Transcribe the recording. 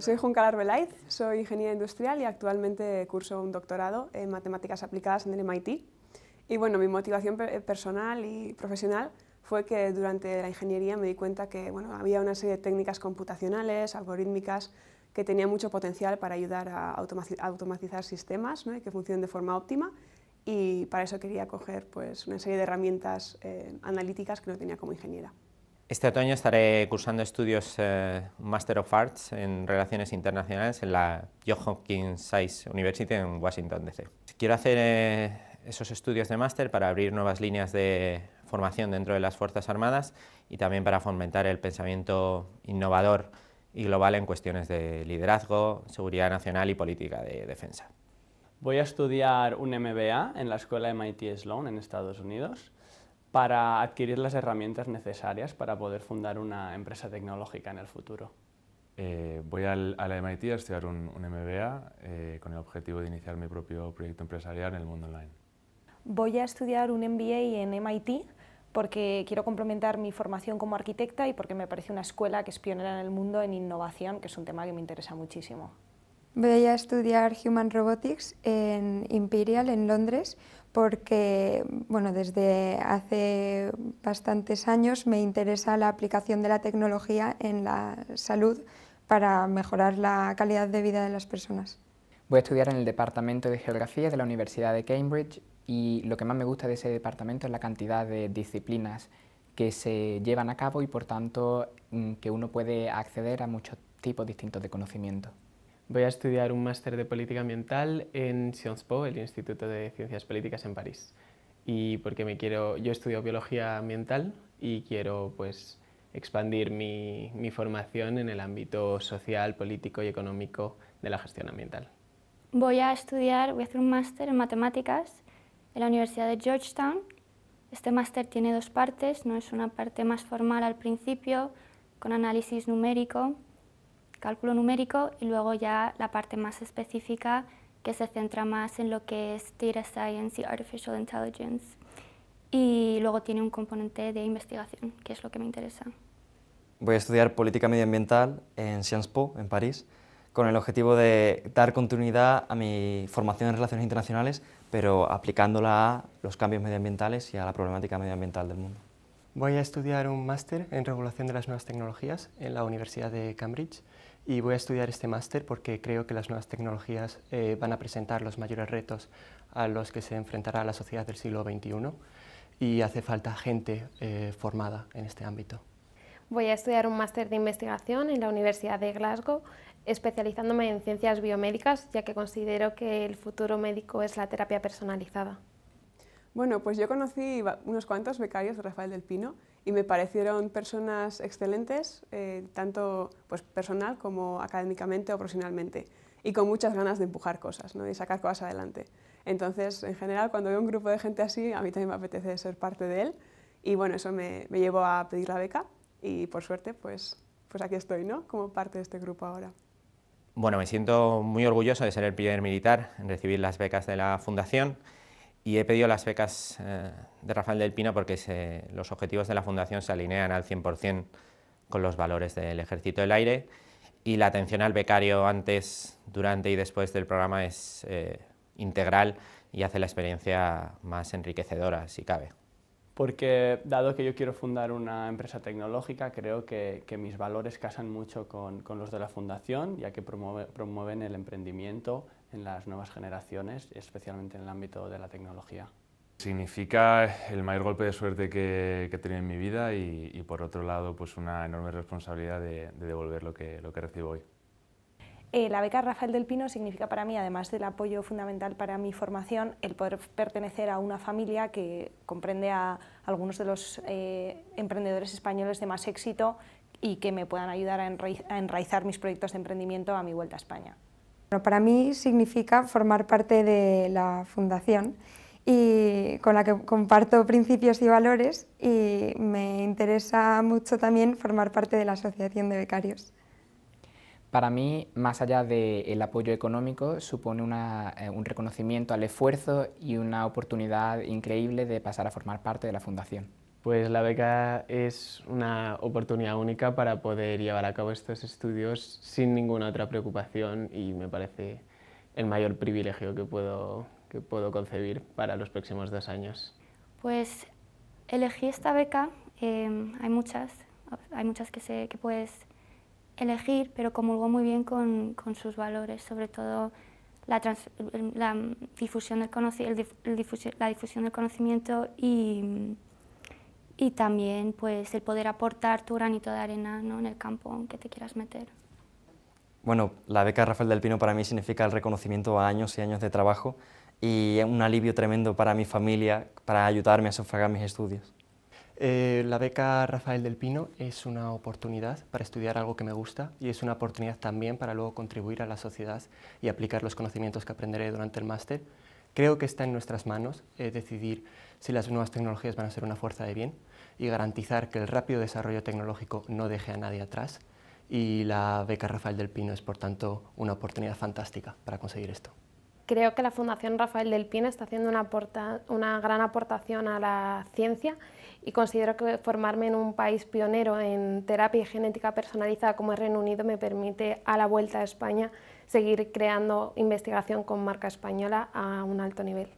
Soy Juncal Arbeláiz, soy ingeniera industrial y actualmente curso un doctorado en matemáticas aplicadas en el MIT. Y bueno, mi motivación personal y profesional fue que durante la ingeniería me di cuenta que había una serie de técnicas computacionales, algorítmicas, que tenían mucho potencial para ayudar a automatizar sistemas ¿no? y que funcionen de forma óptima y para eso quería coger pues, una serie de herramientas eh, analíticas que no tenía como ingeniera. Este otoño estaré cursando estudios eh, Master of Arts en Relaciones Internacionales en la Johns Hopkins Science University en Washington, D.C. Quiero hacer eh, esos estudios de máster para abrir nuevas líneas de formación dentro de las Fuerzas Armadas y también para fomentar el pensamiento innovador y global en cuestiones de liderazgo, seguridad nacional y política de defensa. Voy a estudiar un MBA en la escuela MIT Sloan en Estados Unidos para adquirir las herramientas necesarias para poder fundar una empresa tecnológica en el futuro. Eh, voy a la MIT a estudiar un, MBA eh, con el objetivo de iniciar mi propio proyecto empresarial en el mundo online. Voy a estudiar un MBA en MIT porque quiero complementar mi formación como arquitecta y porque me parece una escuela que es pionera en el mundo en innovación, que es un tema que me interesa muchísimo. Voy a estudiar Human Robotics en Imperial, en Londres, porque bueno, desde hace bastantes años me interesa la aplicación de la tecnología en la salud para mejorar la calidad de vida de las personas. Voy a estudiar en el Departamento de Geografía de la Universidad de Cambridge y lo que más me gusta de ese departamento es la cantidad de disciplinas que se llevan a cabo y por tanto mm, que uno puede acceder a muchos tipos distintos de conocimiento. Voy a estudiar un máster de política ambiental en Sciences Po, el Instituto de Ciencias Políticas en París. Y porque me quiero, yo estudio biología ambiental y quiero pues expandir mi, formación en el ámbito social, político y económico de la gestión ambiental. Voy a estudiar, voy a hacer un máster en matemáticas en la Universidad de Georgetown. Este máster tiene dos partes, no es una parte más formal al principio, con análisis numérico cálculo numérico y luego ya la parte más específica que se centra más en lo que es Data Science y Artificial Intelligence. Y luego tiene un componente de investigación, que es lo que me interesa. Voy a estudiar política medioambiental en Sciences Po, en París, con el objetivo de dar continuidad a mi formación en relaciones internacionales, pero aplicándola a los cambios medioambientales y a la problemática medioambiental del mundo. Voy a estudiar un máster en regulación de las nuevas tecnologías en la Universidad de Cambridge y voy a estudiar este máster porque creo que las nuevas tecnologías eh, van a presentar los mayores retos a los que se enfrentará la sociedad del siglo XXI y hace falta gente eh, formada en este ámbito. Voy a estudiar un máster de investigación en la Universidad de Glasgow, especializándome en ciencias biomédicas, ya que considero que el futuro médico es la terapia personalizada. Bueno, pues yo conocí unos cuantos becarios de Rafael del Pino y me parecieron personas excelentes, eh, tanto pues, personal como académicamente o profesionalmente, y con muchas ganas de empujar cosas ¿no? y sacar cosas adelante. Entonces, en general, cuando veo un grupo de gente así, a mí también me apetece ser parte de él, y bueno, eso me, me llevó a pedir la beca, y por suerte, pues, pues aquí estoy, ¿no? Como parte de este grupo ahora. Bueno, me siento muy orgulloso de ser el primer militar en recibir las becas de la Fundación y he pedido las becas eh, de Rafael del Pino porque los objetivos de la Fundación se alinean al 100% con los valores del Ejército del Aire y la atención al becario antes, durante y después del programa es eh, integral y hace la experiencia más enriquecedora, si cabe porque dado que yo quiero fundar una empresa tecnológica, creo que, mis valores casan mucho con, los de la fundación, ya que promueven el emprendimiento en las nuevas generaciones, especialmente en el ámbito de la tecnología. Significa el mayor golpe de suerte que, he tenido en mi vida y, por otro lado pues una enorme responsabilidad de, devolver lo que, lo que recibo hoy. Eh, la beca Rafael del Pino significa para mí, además del apoyo fundamental para mi formación, el poder pertenecer a una familia que comprende a algunos de los eh, emprendedores españoles de más éxito y que me puedan ayudar a, enraizar mis proyectos de emprendimiento a mi vuelta a España. para mí significa formar parte de la fundación y con la que comparto principios y valores y me interesa mucho también formar parte de la Asociación de Becarios. Para mí, más allá del apoyo económico, supone eh, un reconocimiento al esfuerzo y una oportunidad increíble de pasar a formar parte de la Fundación. Pues la beca es una oportunidad única para poder llevar a cabo estos estudios sin ninguna otra preocupación y me parece el mayor privilegio que puedo, puedo concebir para los próximos dos años. Pues elegí esta beca, eh, hay muchas, hay muchas que, se, que puedes elegir, pero comulgó muy bien con, sus valores, sobre todo la, la difusión, del conocimiento y, también pues, el poder aportar tu granito de arena en el campo en que te quieras meter. Bueno, la beca Rafael del Pino para mí significa el reconocimiento a años y años de trabajo y un alivio tremendo para mi familia para ayudarme a sufragar mis estudios. Eh, la beca Rafael del Pino es una oportunidad para estudiar algo que me gusta y es una oportunidad también para luego contribuir a la sociedad y aplicar los conocimientos que aprenderé durante el máster. Creo que está en nuestras manos eh, decidir si las nuevas tecnologías van a ser una fuerza de bien y garantizar que el rápido desarrollo tecnológico no deje a nadie atrás y la beca Rafael del Pino es por tanto una oportunidad fantástica para conseguir esto. Creo que la Fundación Rafael del Pino está haciendo una, gran aportación a la ciencia y considero que formarme en un país pionero en terapia y genética personalizada como el Reino Unido me permite a la vuelta a España seguir creando investigación con marca española a un alto nivel.